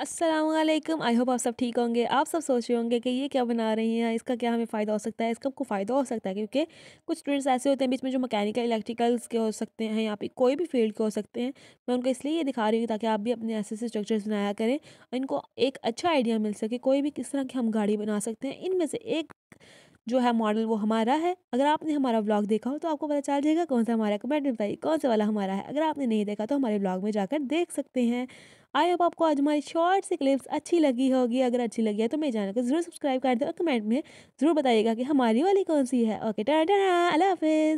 Aslam I hope आप सब ठीक होंगे आप सब सोच रहे होंगे कि ये क्या बना रही हैं इसका क्या हमें फ़ायदा हो सकता है इसका हमको फ़ायदा हो सकता है क्योंकि कुछ स्टूडेंट्स ऐसे होते हैं बीच में जो मैकेनिकल इलेक्ट्रिकल्स के हो सकते हैं या फिर कोई भी फील्ड के हो सकते हैं मैं उनको इसलिए ये दिखा रही हूँ ताकि आप भी अपने ऐसे ऐसे स्ट्रक्चर्स बनाया करें और इनको एक अच्छा आइडिया मिल सके कोई भी किस तरह की हम गाड़ी बना सकते हैं इनमें से एक जो है मॉडल वो हमारा है अगर आपने हमारा ब्लॉग देखा हो तो आपको पता चल जाएगा कौन सा हमारा कमेंट में बताइए कौन सा वाला हमारा है अगर आपने नहीं देखा तो हमारे ब्लॉग में जाकर देख सकते हैं आई होप आपको आज हमारी शॉर्ट सी क्लिप्स अच्छी लगी होगी अगर अच्छी लगी है तो मेरे चैनल को जरूर सब्सक्राइब कर दे और कमेंट में ज़रूर बताइएगा कि हमारी वाली कौन सी है ओके टाटा टा अल्लाह हाफिज़